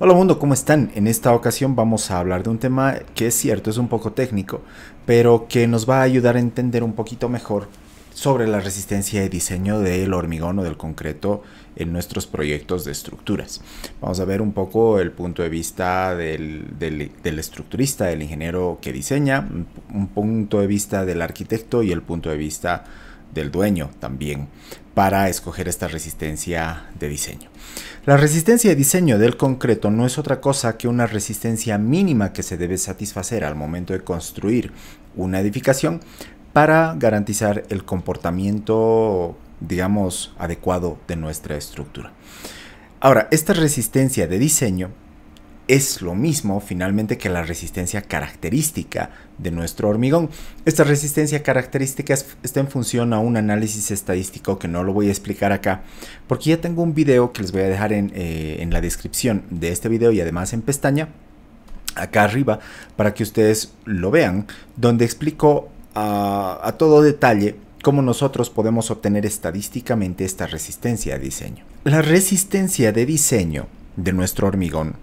Hola mundo, ¿cómo están? En esta ocasión vamos a hablar de un tema que es cierto, es un poco técnico, pero que nos va a ayudar a entender un poquito mejor sobre la resistencia de diseño del hormigón o del concreto en nuestros proyectos de estructuras. Vamos a ver un poco el punto de vista del, del estructurista, del ingeniero que diseña, un punto de vista del arquitecto y el punto de vista del dueño también para escoger esta resistencia de diseño. La resistencia de diseño del concreto no es otra cosa que una resistencia mínima que se debe satisfacer al momento de construir una edificación para garantizar el comportamiento, digamos, adecuado de nuestra estructura. Ahora, esta resistencia de diseño es lo mismo finalmente que la resistencia característica de nuestro hormigón. Esta resistencia característica está en función a un análisis estadístico que no lo voy a explicar acá, porque ya tengo un video que les voy a dejar en, eh, la descripción de este video y además en pestaña, acá arriba, para que ustedes lo vean, donde explico a todo detalle cómo nosotros podemos obtener estadísticamente esta resistencia de diseño. La resistencia de diseño de nuestro hormigón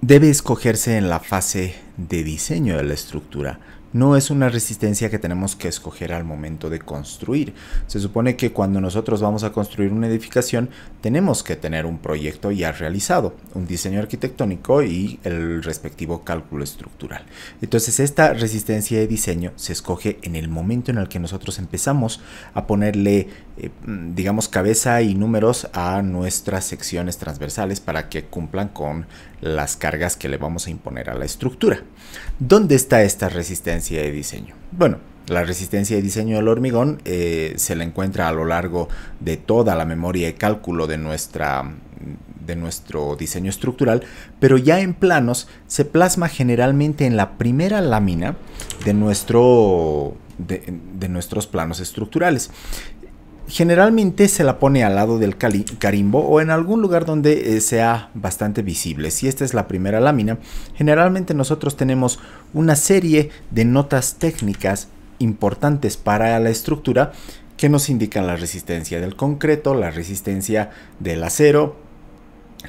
debe escogerse en la fase de diseño de la estructura no es una resistencia que tenemos que escoger al momento de construir. Se supone que cuando nosotros vamos a construir una edificación tenemos que tener un proyecto ya realizado, un diseño arquitectónico y el respectivo cálculo estructural. Entonces esta resistencia de diseño se escoge en el momento en el que nosotros empezamos a ponerle, eh, digamos, cabeza y números a nuestras secciones transversales para que cumplan con las cargas que le vamos a imponer a la estructura. ¿Dónde está esta resistencia? de diseño. Bueno, la resistencia de diseño del hormigón eh, se la encuentra a lo largo de toda la memoria de cálculo de, nuestra, de nuestro diseño estructural, pero ya en planos se plasma generalmente en la primera lámina de, nuestro, de nuestros planos estructurales generalmente se la pone al lado del carimbo o en algún lugar donde eh, sea bastante visible. Si esta es la primera lámina, generalmente nosotros tenemos una serie de notas técnicas importantes para la estructura que nos indican la resistencia del concreto, la resistencia del acero,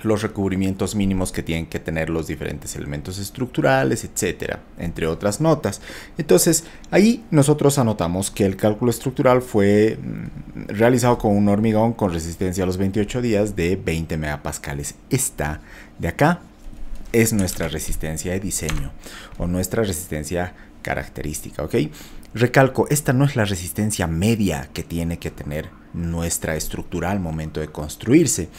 los recubrimientos mínimos que tienen que tener los diferentes elementos estructurales, etcétera, entre otras notas. Entonces, ahí nosotros anotamos que el cálculo estructural fue mm, realizado con un hormigón con resistencia a los 28 días de 20 megapascales. Esta de acá es nuestra resistencia de diseño o nuestra resistencia característica, ¿ok? Recalco, esta no es la resistencia media que tiene que tener nuestra estructura al momento de construirse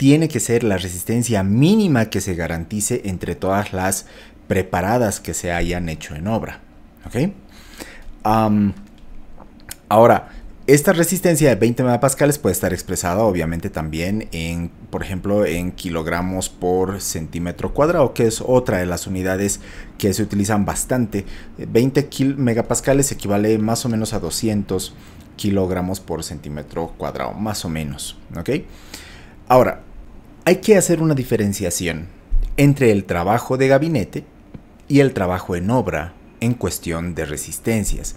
tiene que ser la resistencia mínima que se garantice entre todas las preparadas que se hayan hecho en obra. ¿Ok? ahora, esta resistencia de 20 megapascales puede estar expresada obviamente también en, por ejemplo, en kilogramos por centímetro cuadrado, que es otra de las unidades que se utilizan bastante. 20 megapascales equivale más o menos a 200 kilogramos por centímetro cuadrado, más o menos. ¿ok? Ahora, hay que hacer una diferenciación entre el trabajo de gabinete y el trabajo en obra en cuestión de resistencias.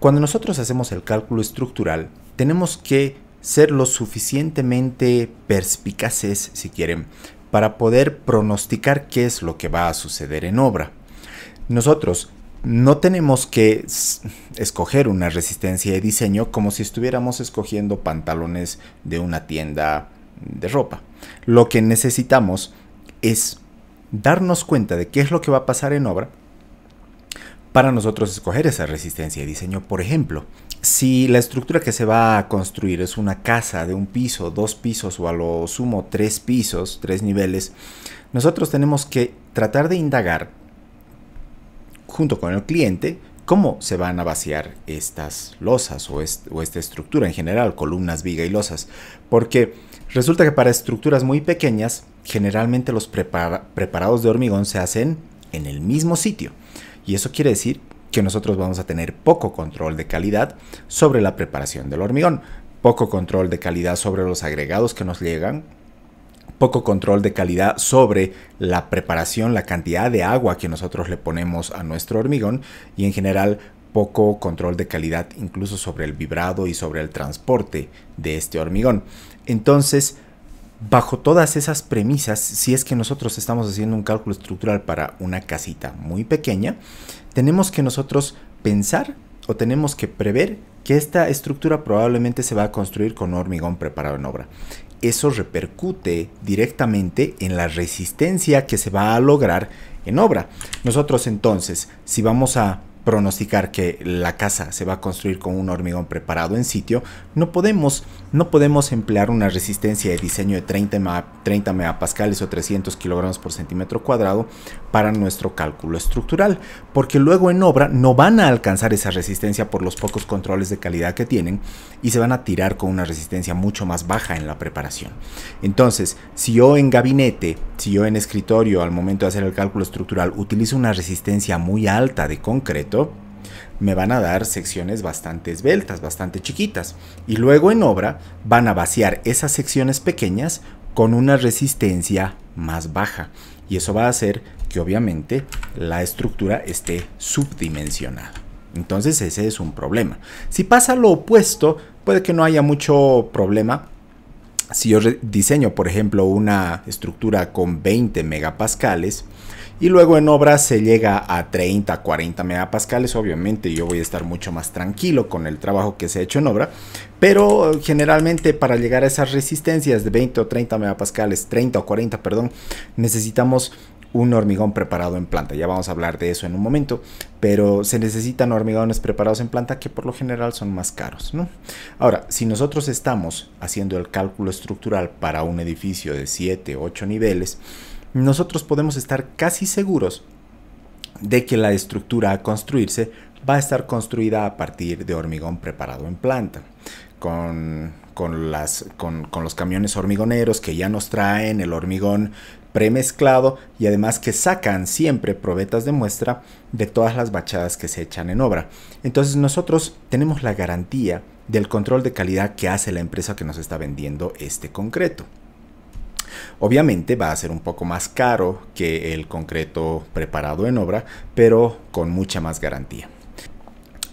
Cuando nosotros hacemos el cálculo estructural, tenemos que ser lo suficientemente perspicaces, si quieren, para poder pronosticar qué es lo que va a suceder en obra. Nosotros no tenemos que escoger una resistencia de diseño como si estuviéramos escogiendo pantalones de una tienda de ropa. Lo que necesitamos es darnos cuenta de qué es lo que va a pasar en obra para nosotros escoger esa resistencia de diseño. Por ejemplo, si la estructura que se va a construir es una casa de un piso, dos pisos o a lo sumo tres pisos, tres niveles, nosotros tenemos que tratar de indagar junto con el cliente cómo se van a vaciar estas losas o, o esta estructura en general, columnas, viga y losas, porque Resulta que para estructuras muy pequeñas, generalmente los preparados de hormigón se hacen en el mismo sitio. Y eso quiere decir que nosotros vamos a tener poco control de calidad sobre la preparación del hormigón, poco control de calidad sobre los agregados que nos llegan, poco control de calidad sobre la preparación, la cantidad de agua que nosotros le ponemos a nuestro hormigón y en general poco control de calidad incluso sobre el vibrado y sobre el transporte de este hormigón. Entonces, bajo todas esas premisas, si es que nosotros estamos haciendo un cálculo estructural para una casita muy pequeña, tenemos que nosotros pensar o tenemos que prever que esta estructura probablemente se va a construir con hormigón preparado en obra. Eso repercute directamente en la resistencia que se va a lograr en obra. Nosotros entonces, si vamos a pronosticar que la casa se va a construir con un hormigón preparado en sitio, no podemos, no podemos emplear una resistencia de diseño de 30, 30 megapascales o 300 kilogramos por centímetro cuadrado para nuestro cálculo estructural, porque luego en obra no van a alcanzar esa resistencia por los pocos controles de calidad que tienen y se van a tirar con una resistencia mucho más baja en la preparación. Entonces, si yo en gabinete si yo en escritorio al momento de hacer el cálculo estructural utilizo una resistencia muy alta de concreto, me van a dar secciones bastante esbeltas, bastante chiquitas. Y luego en obra van a vaciar esas secciones pequeñas con una resistencia más baja. Y eso va a hacer que obviamente la estructura esté subdimensionada. Entonces ese es un problema. Si pasa lo opuesto, puede que no haya mucho problema si yo diseño, por ejemplo, una estructura con 20 megapascales y luego en obra se llega a 30, 40 megapascales, obviamente yo voy a estar mucho más tranquilo con el trabajo que se ha hecho en obra, pero eh, generalmente para llegar a esas resistencias de 20 o 30 megapascales, 30 o 40, perdón, necesitamos un hormigón preparado en planta. Ya vamos a hablar de eso en un momento, pero se necesitan hormigones preparados en planta que por lo general son más caros. Ahora, si nosotros estamos haciendo el cálculo estructural para un edificio de 7, 8 niveles, nosotros podemos estar casi seguros de que la estructura a construirse va a estar construida a partir de hormigón preparado en planta, con, los camiones hormigoneros que ya nos traen el hormigón premezclado y además que sacan siempre probetas de muestra de todas las bachadas que se echan en obra. Entonces nosotros tenemos la garantía del control de calidad que hace la empresa que nos está vendiendo este concreto. Obviamente va a ser un poco más caro que el concreto preparado en obra, pero con mucha más garantía.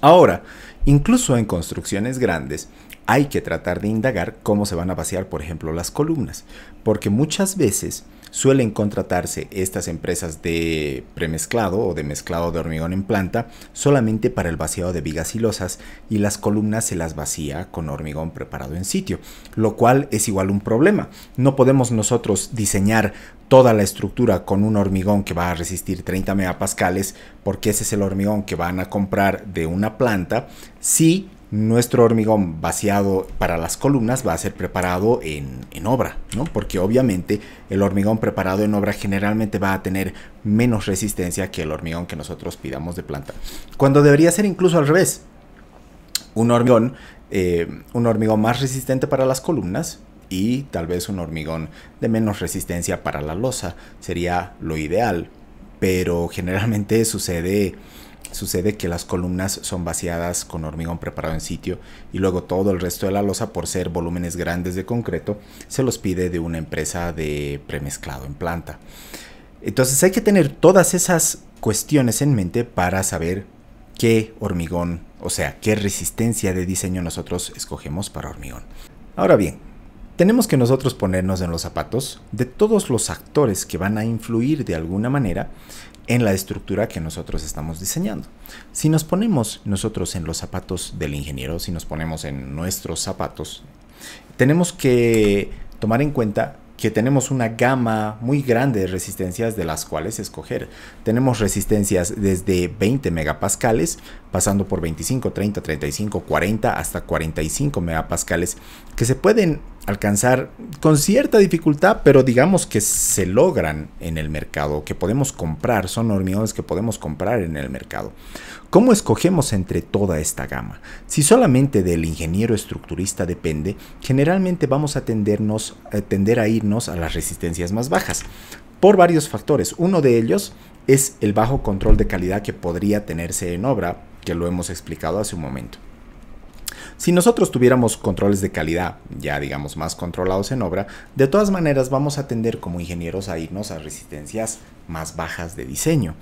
Ahora, incluso en construcciones grandes, hay que tratar de indagar cómo se van a vaciar, por ejemplo, las columnas, porque muchas veces suelen contratarse estas empresas de premezclado o de mezclado de hormigón en planta solamente para el vaciado de vigas y losas y las columnas se las vacía con hormigón preparado en sitio, lo cual es igual un problema. No podemos nosotros diseñar toda la estructura con un hormigón que va a resistir 30 megapascales porque ese es el hormigón que van a comprar de una planta si nuestro hormigón vaciado para las columnas va a ser preparado en, obra, ¿no? Porque obviamente el hormigón preparado en obra generalmente va a tener menos resistencia que el hormigón que nosotros pidamos de planta. Cuando debería ser incluso al revés. Un hormigón, eh, un hormigón más resistente para las columnas y tal vez un hormigón de menos resistencia para la losa sería lo ideal, pero generalmente sucede Sucede que las columnas son vaciadas con hormigón preparado en sitio y luego todo el resto de la losa, por ser volúmenes grandes de concreto, se los pide de una empresa de premezclado en planta. Entonces hay que tener todas esas cuestiones en mente para saber qué hormigón, o sea, qué resistencia de diseño nosotros escogemos para hormigón. Ahora bien, tenemos que nosotros ponernos en los zapatos de todos los actores que van a influir de alguna manera en la estructura que nosotros estamos diseñando. Si nos ponemos nosotros en los zapatos del ingeniero, si nos ponemos en nuestros zapatos, tenemos que tomar en cuenta que tenemos una gama muy grande de resistencias de las cuales escoger. Tenemos resistencias desde 20 megapascales, pasando por 25, 30, 35, 40 hasta 45 megapascales, que se pueden alcanzar con cierta dificultad, pero digamos que se logran en el mercado, que podemos comprar, son hormigones que podemos comprar en el mercado. ¿Cómo escogemos entre toda esta gama? Si solamente del ingeniero estructurista depende, generalmente vamos a, tendernos, a eh, tender a irnos a las resistencias más bajas, por varios factores. Uno de ellos es el bajo control de calidad que podría tenerse en obra, que lo hemos explicado hace un momento. Si nosotros tuviéramos controles de calidad, ya digamos más controlados en obra, de todas maneras vamos a tender como ingenieros a irnos a resistencias más bajas de diseño.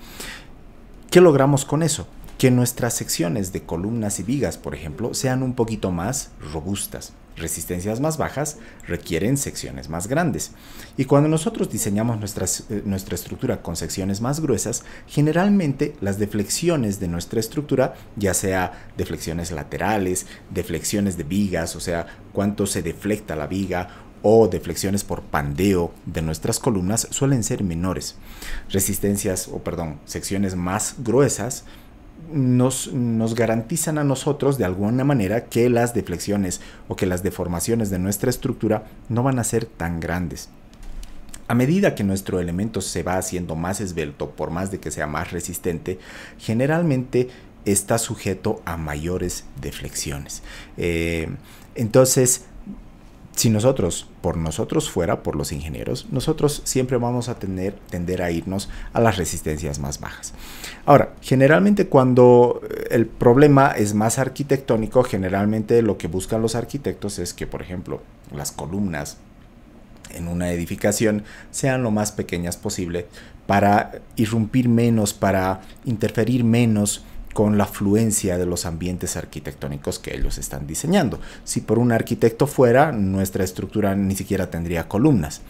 ¿Qué logramos con eso? que nuestras secciones de columnas y vigas, por ejemplo, sean un poquito más robustas. Resistencias más bajas requieren secciones más grandes. Y cuando nosotros diseñamos eh, nuestra estructura con secciones más gruesas, generalmente las deflexiones de nuestra estructura, ya sea deflexiones laterales, deflexiones de vigas, o sea, cuánto se deflecta la viga o deflexiones por pandeo de nuestras columnas suelen ser menores. Resistencias o perdón, secciones más gruesas nos, garantizan a nosotros de alguna manera que las deflexiones o que las deformaciones de nuestra estructura no van a ser tan grandes. A medida que nuestro elemento se va haciendo más esbelto, por más de que sea más resistente, generalmente está sujeto a mayores deflexiones. Eh, entonces, si nosotros, por nosotros fuera, por los ingenieros, nosotros siempre vamos a tender a irnos a las resistencias más bajas. Ahora, generalmente cuando eh, el problema es más arquitectónico, generalmente lo que buscan los arquitectos es que, por ejemplo, las columnas en una edificación sean lo más pequeñas posible para irrumpir menos, para interferir menos con la fluencia de los ambientes arquitectónicos que ellos están diseñando. Si por un arquitecto fuera, nuestra estructura ni siquiera tendría columnas,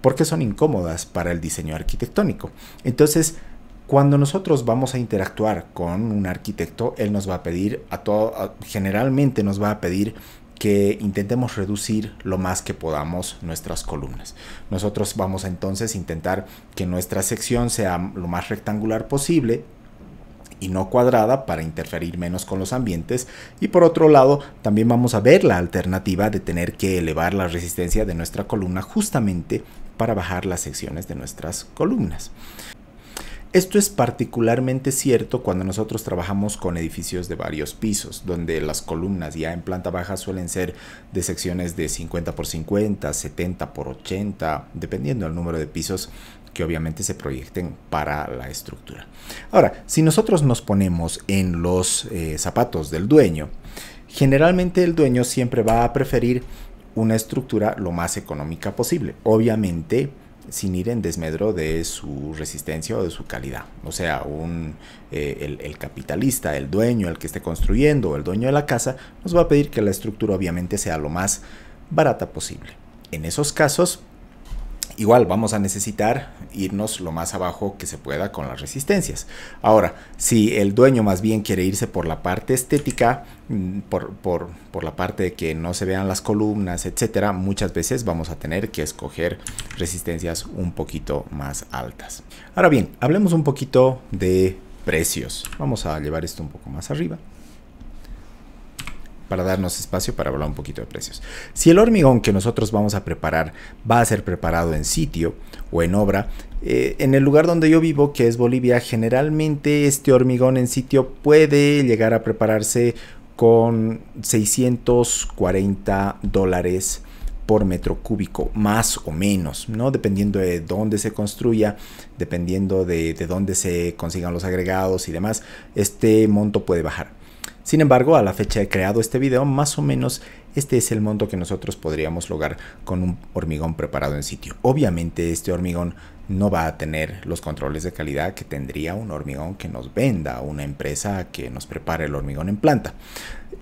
porque son incómodas para el diseño arquitectónico. Entonces, cuando nosotros vamos a interactuar con un arquitecto, él nos va a pedir a todo, generalmente nos va a pedir que intentemos reducir lo más que podamos nuestras columnas. Nosotros vamos a entonces intentar que nuestra sección sea lo más rectangular posible, y no cuadrada para interferir menos con los ambientes y por otro lado también vamos a ver la alternativa de tener que elevar la resistencia de nuestra columna justamente para bajar las secciones de nuestras columnas. Esto es particularmente cierto cuando nosotros trabajamos con edificios de varios pisos, donde las columnas ya en planta baja suelen ser de secciones de 50 por 50, 70 por 80, dependiendo del número de pisos que obviamente se proyecten para la estructura. Ahora, si nosotros nos ponemos en los eh, zapatos del dueño, generalmente el dueño siempre va a preferir una estructura lo más económica posible, obviamente sin ir en desmedro de su resistencia o de su calidad. O sea, un, eh, el, el, capitalista, el dueño, el que esté construyendo, el dueño de la casa, nos va a pedir que la estructura obviamente sea lo más barata posible. En esos casos, igual vamos a necesitar irnos lo más abajo que se pueda con las resistencias. Ahora, si el dueño más bien quiere irse por la parte estética, mm, por, la parte de que no se vean las columnas, etcétera, muchas veces vamos a tener que escoger resistencias un poquito más altas. Ahora bien, hablemos un poquito de precios. Vamos a llevar esto un poco más arriba para darnos espacio para hablar un poquito de precios. Si el hormigón que nosotros vamos a preparar va a ser preparado en sitio o en obra, eh, en el lugar donde yo vivo, que es Bolivia, generalmente este hormigón en sitio puede llegar a prepararse con 640 dólares por metro cúbico, más o menos, ¿no? Dependiendo de dónde se construya, dependiendo de dónde se consigan los agregados y demás, este monto puede bajar. Sin embargo, a la fecha de creado este video, más o menos este es el monto que nosotros podríamos lograr con un hormigón preparado en sitio. Obviamente este hormigón no va a tener los controles de calidad que tendría un hormigón que nos venda una empresa que nos prepare el hormigón en planta.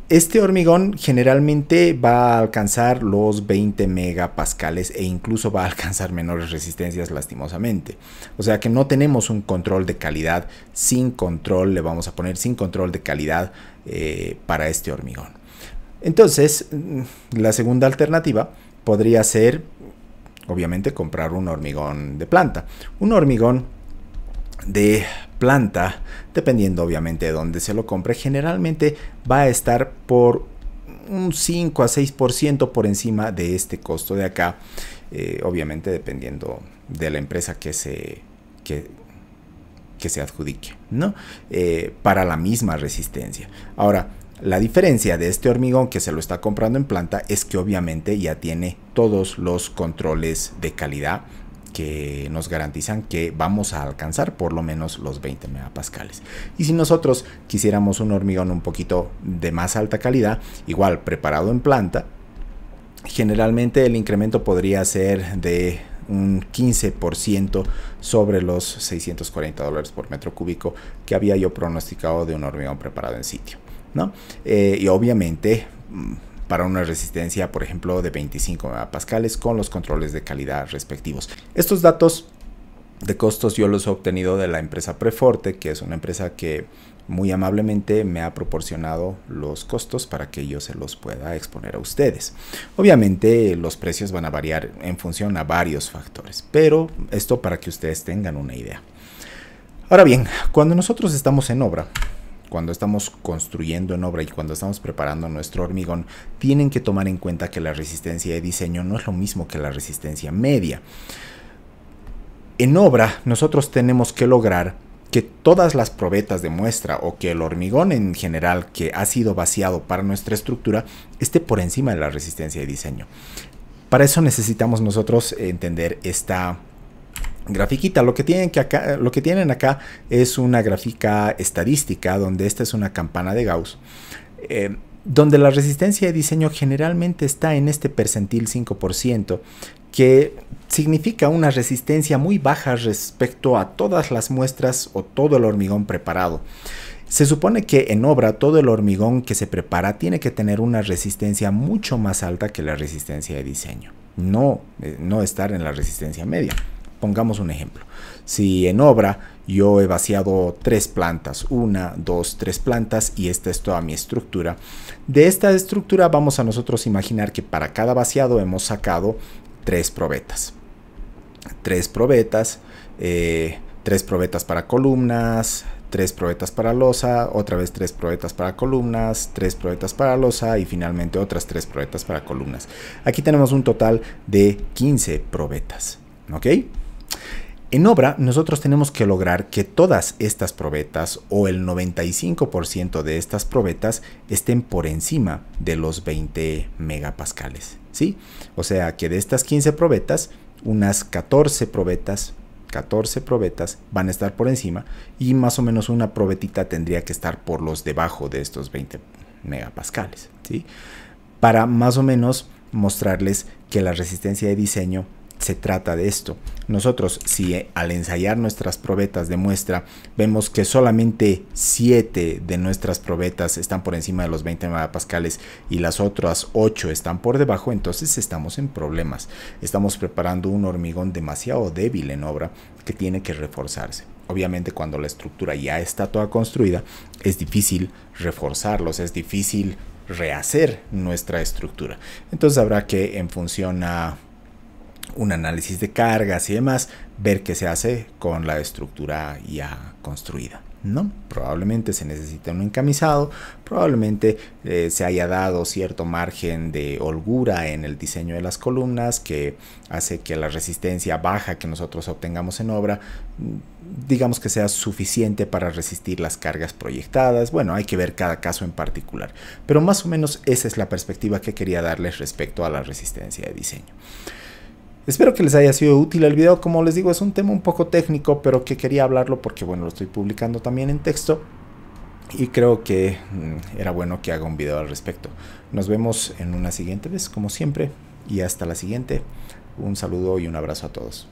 Este hormigón generalmente va a alcanzar los 20 megapascales e incluso va a alcanzar menores resistencias lastimosamente. O sea que no tenemos un control de calidad sin control, le vamos a poner sin control de calidad eh, para este hormigón. Entonces, mm, la segunda alternativa podría ser, obviamente, comprar un hormigón de planta. Un hormigón de planta, dependiendo obviamente de dónde se lo compre, generalmente va a estar por un 5 a 6% por encima de este costo de acá, eh, obviamente dependiendo de la empresa que se, que, se adjudique, ¿no? Eh, para la misma resistencia. Ahora, la diferencia de este hormigón que se lo está comprando en planta es que obviamente ya tiene todos los controles de calidad que nos garantizan que vamos a alcanzar por lo menos los 20 megapascales. Y si nosotros quisiéramos un hormigón un poquito de más alta calidad, igual preparado en planta, generalmente el incremento podría ser de un 15% sobre los 640 dólares por metro cúbico que había yo pronosticado de un hormigón preparado en sitio. ¿no? Eh, y obviamente mm, para una resistencia, por ejemplo, de 25 megapascales con los controles de calidad respectivos. Estos datos de costos yo los he obtenido de la empresa Preforte, que es una empresa que muy amablemente me ha proporcionado los costos para que yo se los pueda exponer a ustedes. Obviamente los precios van a variar en función a varios factores, pero esto para que ustedes tengan una idea. Ahora bien, cuando nosotros estamos en obra, cuando estamos construyendo en obra y cuando estamos preparando nuestro hormigón, tienen que tomar en cuenta que la resistencia de diseño no es lo mismo que la resistencia media. En obra, nosotros tenemos que lograr que todas las probetas de muestra o que el hormigón en general que ha sido vaciado para nuestra estructura esté por encima de la resistencia de diseño. Para eso necesitamos nosotros entender esta grafiquita. Lo que, tienen acá, lo que tienen acá es una gráfica estadística, donde esta es una campana de Gauss. Eh, donde la resistencia de diseño generalmente está en este percentil 5%, que significa una resistencia muy baja respecto a todas las muestras o todo el hormigón preparado. Se supone que en obra todo el hormigón que se prepara tiene que tener una resistencia mucho más alta que la resistencia de diseño, no eh, estar en la resistencia media. Pongamos un ejemplo. Si en obra yo he vaciado tres plantas, una, dos, tres plantas y esta es toda mi estructura. De esta estructura vamos a nosotros imaginar que para cada vaciado hemos sacado tres probetas. Tres probetas, eh, tres probetas para columnas, tres probetas para losa, otra vez tres probetas para columnas, tres probetas para losa y finalmente otras tres probetas para columnas. Aquí tenemos un total de 15 probetas. ¿Ok? En obra, nosotros tenemos que lograr que todas estas probetas o el 95% de estas probetas estén por encima de los 20 megapascales. ¿sí? O sea que de estas 15 probetas, unas 14 probetas 14 probetas van a estar por encima y más o menos una probetita tendría que estar por los debajo de estos 20 megapascales, ¿sí? Para más o menos mostrarles que la resistencia de diseño se trata de esto. Nosotros, si eh, al ensayar nuestras probetas de muestra, vemos que solamente 7 de nuestras probetas están por encima de los 20 megapascales y las otras 8 están por debajo, entonces estamos en problemas. Estamos preparando un hormigón demasiado débil en obra que tiene que reforzarse. Obviamente cuando la estructura ya está toda construida, es difícil reforzarlos, es difícil rehacer nuestra estructura. Entonces habrá que en función a un análisis de cargas y demás, ver qué se hace con la estructura ya construida. ¿no? Probablemente se necesita un encamisado, probablemente eh, se haya dado cierto margen de holgura en el diseño de las columnas que hace que la resistencia baja que nosotros obtengamos en obra, mm, digamos que sea suficiente para resistir las cargas proyectadas. Bueno, hay que ver cada caso en particular, pero más o menos esa es la perspectiva que quería darles respecto a la resistencia de diseño. Espero que les haya sido útil el video, como les digo es un tema un poco técnico, pero que quería hablarlo porque bueno, lo estoy publicando también en texto y creo que mm, era bueno que haga un video al respecto. Nos vemos en una siguiente vez, como siempre, y hasta la siguiente. Un saludo y un abrazo a todos.